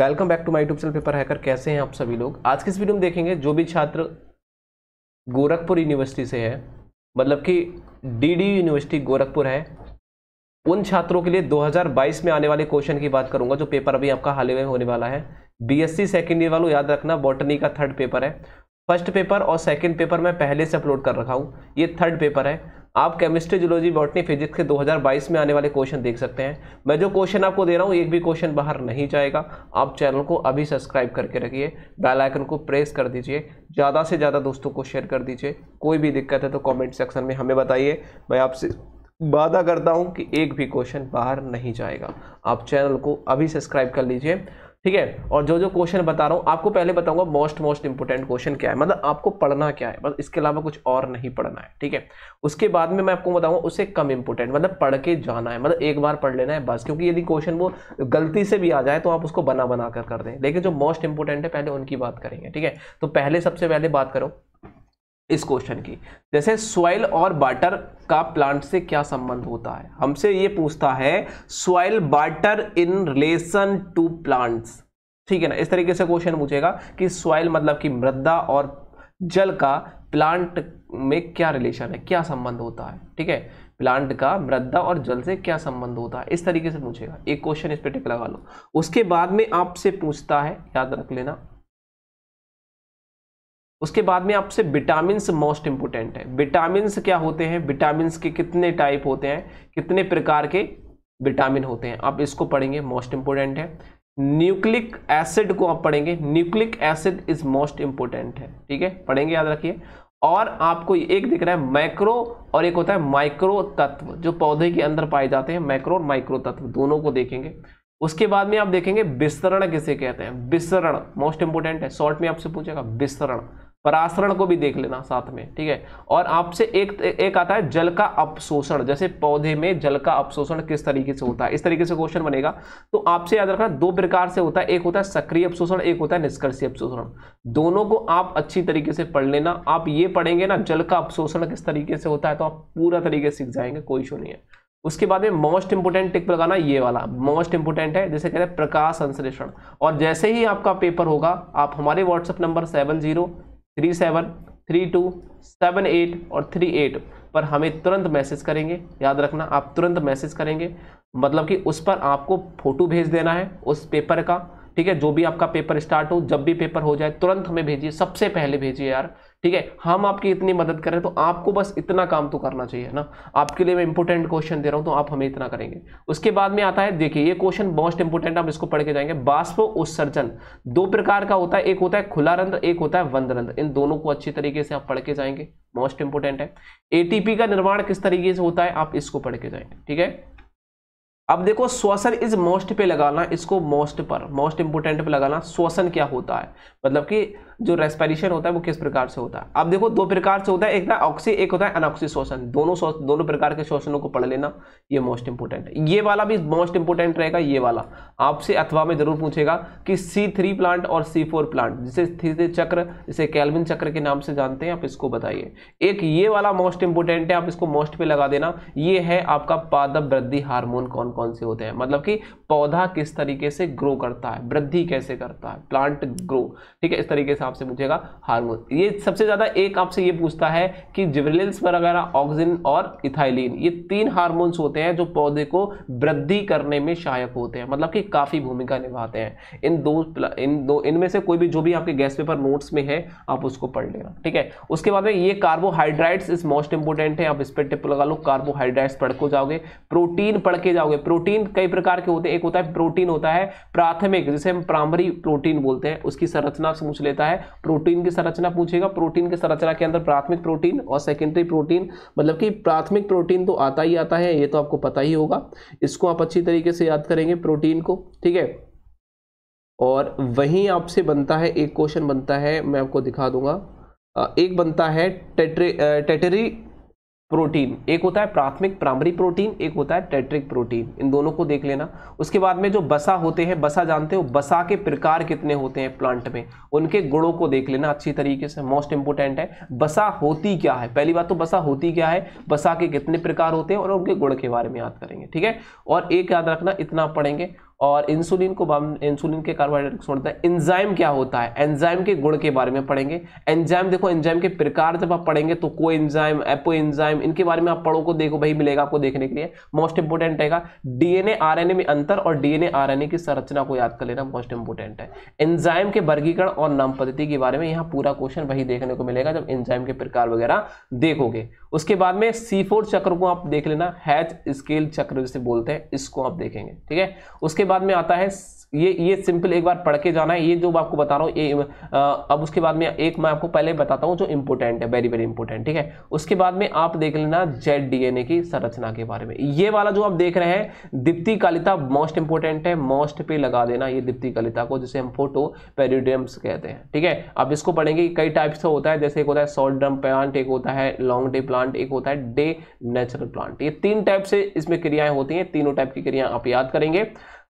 welcome back to my YouTube channel Paper Hacker कैसे हैं आप सभी लोग आज के इस वीडियो में देखेंगे जो भी छात्र गोरखपुर यूनिवर्सिटी से है मतलब कि डीडी यूनिवर्सिटी गोरखपुर है उन छात्रों के लिए 2022 में आने वाले क्वेश्चन की बात करूंगा जो पेपर अभी आपका हाल ही में होने वाला है बीएससी सेकंड ईयर वालों याद रखना बॉटनी का थर्ड पेपर है फर्स्ट पेपर और सेकेंड पेपर मैं पहले से अपलोड कर रखा हूँ ये थर्ड पेपर है आप केमिस्ट्री जुलॉजी बॉटनी फिजिक्स के 2022 में आने वाले क्वेश्चन देख सकते हैं मैं जो क्वेश्चन आपको दे रहा हूँ एक भी क्वेश्चन बाहर नहीं जाएगा आप चैनल को अभी सब्सक्राइब करके रखिए बेल आइकन को प्रेस कर दीजिए ज़्यादा से ज़्यादा दोस्तों को शेयर कर दीजिए कोई भी दिक्कत है तो कॉमेंट सेक्शन में हमें बताइए मैं आपसे वादा करता हूँ कि एक भी क्वेश्चन बाहर नहीं जाएगा आप चैनल को अभी सब्सक्राइब कर लीजिए ठीक है और जो जो क्वेश्चन बता रहा हूँ आपको पहले बताऊंगा मोस्ट मोस्ट इंपोर्टेंट क्वेश्चन क्या है मतलब आपको पढ़ना क्या है बस इसके अलावा कुछ और नहीं पढ़ना है ठीक है उसके बाद में मैं आपको बताऊंगा उससे कम इंपोर्टेंट मतलब पढ़ के जाना है मतलब एक बार पढ़ लेना है बस क्योंकि यदि क्वेश्चन वो गलती से भी आ जाए तो आप उसको बना बना कर कर दें लेकिन जो मोस्ट इंपोर्टेंट है पहले उनकी बात करेंगे ठीक है तो पहले सबसे पहले बात करो इस क्वेश्चन की जैसे सॉइल और वाटर का प्लांट से क्या संबंध होता है हमसे ये पूछता है soil water in relation to plants ठीक है ना इस तरीके से क्वेश्चन पूछेगा कि सॉइल मतलब कि मृदा और जल का प्लांट में क्या रिलेशन है क्या संबंध होता है ठीक है प्लांट का मृदा और जल से क्या संबंध होता है इस तरीके से पूछेगा एक क्वेश्चन इस पर टिक लगा लो उसके बाद में आपसे पूछता है याद रख लेना उसके बाद में आपसे विटामिन मोस्ट इम्पोर्टेंट है विटामिन क्या होते हैं विटामिन के कितने टाइप होते हैं कितने प्रकार के विटामिन होते हैं आप इसको पढ़ेंगे मोस्ट इंपोर्टेंट है न्यूक्लिक एसिड को आप पढ़ेंगे nucleic acid is most important है ठीक है पढ़ेंगे याद रखिए और आपको एक दिख रहा है मैक्रो और एक होता है माइक्रो तत्व जो पौधे के अंदर पाए जाते हैं मैक्रो और माइक्रो तत्व दोनों को देखेंगे उसके बाद में आप देखेंगे विस्तरण किसे कहते हैं विस्तरण मोस्ट इंपोर्टेंट है शॉर्ट में आपसे पूछेगा विस्तरण परासरण को भी देख लेना साथ में ठीक है और आपसे एक एक आता है जल का अपशोषण जैसे पौधे में जल का अपशोषण किस तरीके से होता है इस तरीके से क्वेश्चन बनेगा तो आपसे याद रखना दो प्रकार से होता है एक होता है सक्रिय अपशोषण एक होता है निष्कर्षीय अपशोषण दोनों को आप अच्छी तरीके से पढ़ लेना आप ये पढ़ेंगे ना जल का अपशोषण किस तरीके से होता है तो आप पूरा तरीके से सीख जाएंगे कोई इशू नहीं है उसके बाद में मोस्ट इंपोर्टेंट टिक लगाना ये वाला मोस्ट इंपोर्टेंट है जैसे कहते हैं प्रकाश संश्लेषण और जैसे ही आपका पेपर होगा आप हमारे WhatsApp number seven zero three seven three two seven eight और थ्री एट पर हमें तुरंत मैसेज करेंगे याद रखना आप तुरंत मैसेज करेंगे मतलब कि उस पर आपको फ़ोटो भेज देना है उस पेपर का ठीक है जो भी आपका पेपर स्टार्ट हो जब भी पेपर हो जाए तुरंत हमें भेजिए सबसे पहले भेजिए यार ठीक है हम आपकी इतनी मदद करें तो आपको बस इतना काम तो करना चाहिए ना आपके लिए मैं इंपोर्टेंट क्वेश्चन दे रहा हूं तो आप हमें इतना करेंगे उसके बाद में आता है देखिए ये क्वेश्चन मोस्ट इंपोर्टेंट आप इसको पढ़ के जाएंगे बाष्प उत्सर्जन दो प्रकार का होता है एक होता है खुला रंध्र एक होता है वंद रंध्र इन दोनों को अच्छी तरीके से आप पढ़ के जाएंगे मोस्ट इंपोर्टेंट है एटीपी का निर्माण किस तरीके से होता है आप इसको पढ़ के जाएंगे ठीक है अब देखो श्वसन इज मोस्ट पे लगाना इसको मोस्ट पर मोस्ट इंपोर्टेंट पे लगाना श्वसन क्या होता है मतलब कि जो रेस्पिरेशन होता है वो किस प्रकार से होता है अब देखो दो प्रकार से होता है एक ना ऑक्सी एक होता है अनऑक्सी शोषण दोनों दोनों प्रकार के शोषणों को पढ़ लेना ये मोस्ट इंपोर्टेंट है ये वाला भी मोस्ट इंपोर्टेंट रहेगा ये वाला आपसे अथवा में जरूर पूछेगा कि सी थ्री प्लांट और सी फोर प्लांट जिसे स्थिति चक्र जिसे कैलविन चक्र के नाम से जानते हैं आप इसको बताइए एक ये वाला मोस्ट इंपोर्टेंट है आप इसको मोस्ट पे लगा देना ये है आपका पादप वृद्धि हार्मोन कौन कौन कौन से होते हैं मतलब कि पौधा किस तरीके से ग्रो करता है वृद्धि कैसे करता है प्लांट ग्रो ठीक है इस तरीके से आपसे पूछेगा हार्मोन ये सबसे ज़्यादा एक आपसे ये पूछता है कि जिवरिल्स वगैरह ऑक्सीजन और इथाइलिन ये तीन हार्मोन्स होते हैं जो पौधे को वृद्धि करने में सहायक होते हैं मतलब कि काफ़ी भूमिका निभाते हैं इन दो इन दो इनमें से कोई भी जो भी आपके गैस पेपर नोट्स में है आप उसको पढ़ लेना ठीक है उसके बाद में ये कार्बोहाइड्राइट्स इज मोस्ट इंपोर्टेंट है आप इस पर टिप लगा लो कार्बोहाइड्राइट्स पढ़ को जाओगे प्रोटीन पढ़ के जाओगे प्रोटीन कई प्रकार के होते हैं एक होता है प्रोटीन होता है प्राथमिक जिसे हम प्राइमरी प्रोटीन बोलते हैं उसकी संरचना पूछ लेता है प्रोटीन की संरचना पूछेगा प्रोटीन की संरचना के अंदर प्राथमिक प्रोटीन और सेकेंडरी प्रोटीन मतलब कि प्राथमिक प्रोटीन तो आता ही आता है ये तो आपको पता ही होगा इसको आप अच्छी तरीके से याद करेंगे प्रोटीन को ठीक है और वहीं आपसे बनता है एक क्वेश्चन बनता है मैं आपको दिखा दूंगा एक बनता है टेट्रे टेटरी प्रोटीन एक होता है प्राथमिक प्राइमरी प्रोटीन एक होता है टेट्रिक प्रोटीन इन दोनों को देख लेना उसके बाद में जो बसा होते हैं बसा जानते हो बसा के प्रकार कितने होते हैं प्लांट में उनके गुणों को देख लेना अच्छी तरीके से मोस्ट इंपोर्टेंट है बसा होती क्या है पहली बात तो बसा होती क्या है बसा के कितने प्रकार होते हैं और उनके गुण के बारे में याद करेंगे ठीक है और एक याद रखना इतना पढ़ेंगे और इंसुलिन को हम इंसुलिन के कार्बोहाइड्रेट छोड़ते है एंजाइम क्या होता है एंजाइम के गुण के बारे में पढ़ेंगे एंजाइम देखो एंजाइम के प्रकार जब आप पढ़ेंगे तो को एंजाइम एपो एंजाइम इनके बारे में आप पढ़ो को देखो भाई मिलेगा आपको देखने के लिए मोस्ट इंपोर्टेंट रहेगा डीएनए ए में अंतर और डीएनए ए की संरचना को याद कर लेना मोस्ट इंपोर्टेंट है एंजाइम के वर्गीकरण और नाम पद्धति के बारे में यहाँ पूरा क्वेश्चन वही देखने को मिलेगा जब एंजाइम के प्रकार वगैरह देखोगे उसके बाद में सी फोर चक्र को आप देख लेना हैच स्केल चक्र जिसे बोलते हैं इसको आप देखेंगे ठीक है उसके बाद में आता है ये ये सिंपल एक बार पढ़ के जाना है ये जो आपको बता रहा हूँ अब उसके बाद में एक मैं आपको पहले बताता हूँ जो इंपॉर्टेंट है वेरी वेरी इंपॉर्टेंट ठीक है उसके बाद में आप देख लेना जेड डीएनए की संरचना के बारे में ये वाला जो आप देख रहे हैं दीप्ति कालिता मोस्ट इंपॉर्टेंट है मोस्ट पे लगा देना ये दीप्ति कालिता को जिसे हम फोटो पेरिडियम्स कहते हैं ठीक है अब इसको पढ़ेंगे कई टाइप का होता है जैसे एक होता है शॉर्ट ड्रम प्लांट एक होता है लॉन्ग डे प्लांट एक होता है डे नेचुरल प्लांट ये तीन टाइप से इसमें क्रियाएं होती हैं तीनों टाइप की क्रियाएं आप याद करेंगे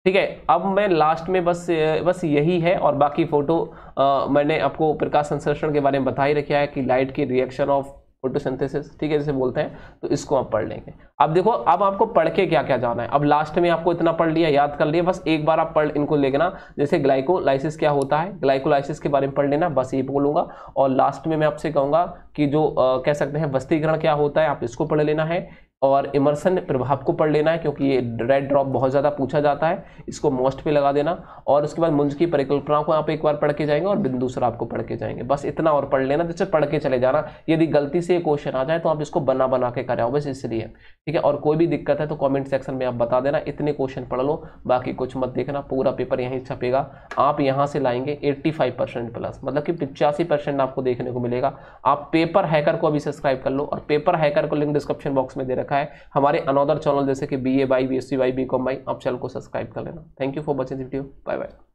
ठीक है अब मैं लास्ट में बस बस यही है और बाकी फोटो आ, मैंने आपको प्रकाश संश्लेषण के बारे में बता ही रखा है कि लाइट की रिएक्शन ऑफ फोटोसिंथेसिस ठीक है जैसे बोलते हैं तो इसको आप पढ़ लेंगे अब देखो अब आपको पढ़ के क्या क्या जाना है अब लास्ट में आपको इतना पढ़ लिया याद कर लिया बस एक बार आप पढ़ इनको लेना जैसे ग्लाइकोलाइसिस क्या होता है ग्लाइकोलाइसिस के बारे में पढ़ लेना बस ये बोलूंगा और लास्ट में मैं आपसे कहूँगा कि जो आ, कह सकते हैं वस्तीकरण क्या होता है आप इसको पढ़ लेना है और इमर्सन प्रभाव को पढ़ लेना है क्योंकि ये रेड ड्रॉप बहुत ज़्यादा पूछा जाता है इसको मोस्ट पे लगा देना और उसके बाद मुंज की परिकल्पनाओं को आप एक बार पढ़ के जाएंगे और बिंदु सर आपको पढ़ के जाएंगे बस इतना और पढ़ लेना जिससे पढ़ के चले जाना यदि गलती से ये क्वेश्चन आ जाए तो आप इसको बना बना के कराओ बस इसलिए ठीक है और कोई भी दिक्कत है तो कॉमेंट सेक्शन में आप बता देना इतने क्वेश्चन पढ़ लो बाकी कुछ मत देखना पूरा पेपर यहीं छपेगा आप यहाँ से लाएंगे एट्टी प्लस मतलब कि पिचासी आपको देखने को मिलेगा आप पेपर हैकर को अभी सब्सक्राइब कर लो और पेपर हैकर को लिंक डिस्क्रिप्शन बॉक्स में दे रखा रखा है हमारे अनदर चैनल जैसे कि B A by B S C by B com by आप चैनल को सब्सक्राइब कर लेना thank you for watching video bye bye